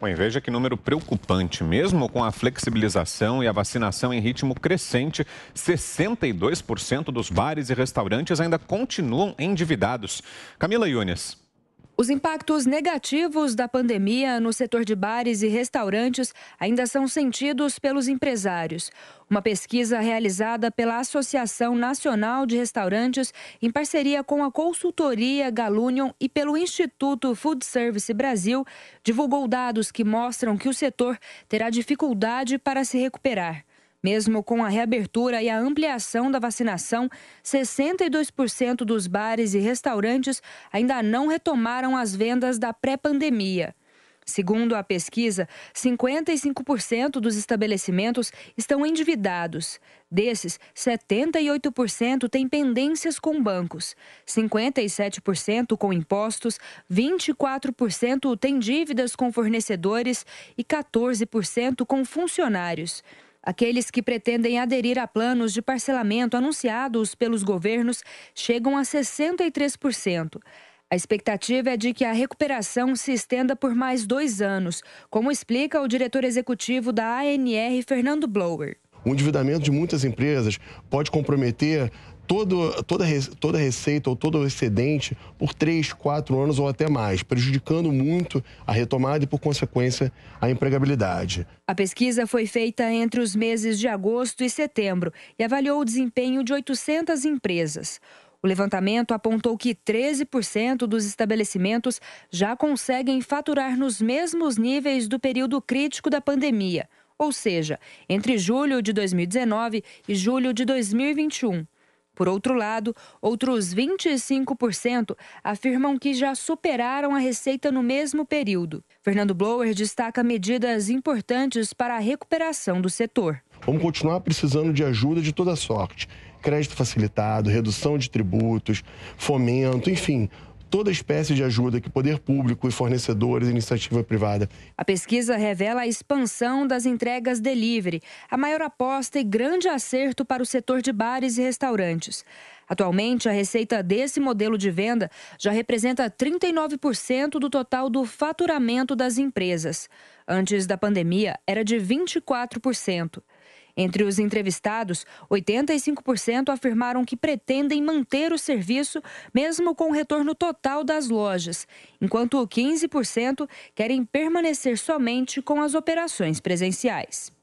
Bom, veja que número preocupante. Mesmo com a flexibilização e a vacinação em ritmo crescente, 62% dos bares e restaurantes ainda continuam endividados. Camila Yunes. Os impactos negativos da pandemia no setor de bares e restaurantes ainda são sentidos pelos empresários. Uma pesquisa realizada pela Associação Nacional de Restaurantes, em parceria com a consultoria Galunion e pelo Instituto Food Service Brasil, divulgou dados que mostram que o setor terá dificuldade para se recuperar. Mesmo com a reabertura e a ampliação da vacinação, 62% dos bares e restaurantes ainda não retomaram as vendas da pré-pandemia. Segundo a pesquisa, 55% dos estabelecimentos estão endividados. Desses, 78% têm pendências com bancos, 57% com impostos, 24% têm dívidas com fornecedores e 14% com funcionários. Aqueles que pretendem aderir a planos de parcelamento anunciados pelos governos chegam a 63%. A expectativa é de que a recuperação se estenda por mais dois anos, como explica o diretor executivo da ANR, Fernando Blower. O endividamento de muitas empresas pode comprometer todo, toda, toda receita ou todo excedente por três, quatro anos ou até mais, prejudicando muito a retomada e, por consequência, a empregabilidade. A pesquisa foi feita entre os meses de agosto e setembro e avaliou o desempenho de 800 empresas. O levantamento apontou que 13% dos estabelecimentos já conseguem faturar nos mesmos níveis do período crítico da pandemia ou seja, entre julho de 2019 e julho de 2021. Por outro lado, outros 25% afirmam que já superaram a receita no mesmo período. Fernando Blower destaca medidas importantes para a recuperação do setor. Vamos continuar precisando de ajuda de toda sorte. Crédito facilitado, redução de tributos, fomento, enfim, toda espécie de ajuda que poder público e fornecedores e iniciativa privada. A pesquisa revela a expansão das entregas delivery, a maior aposta e grande acerto para o setor de bares e restaurantes. Atualmente, a receita desse modelo de venda já representa 39% do total do faturamento das empresas. Antes da pandemia, era de 24%. Entre os entrevistados, 85% afirmaram que pretendem manter o serviço, mesmo com o retorno total das lojas, enquanto 15% querem permanecer somente com as operações presenciais.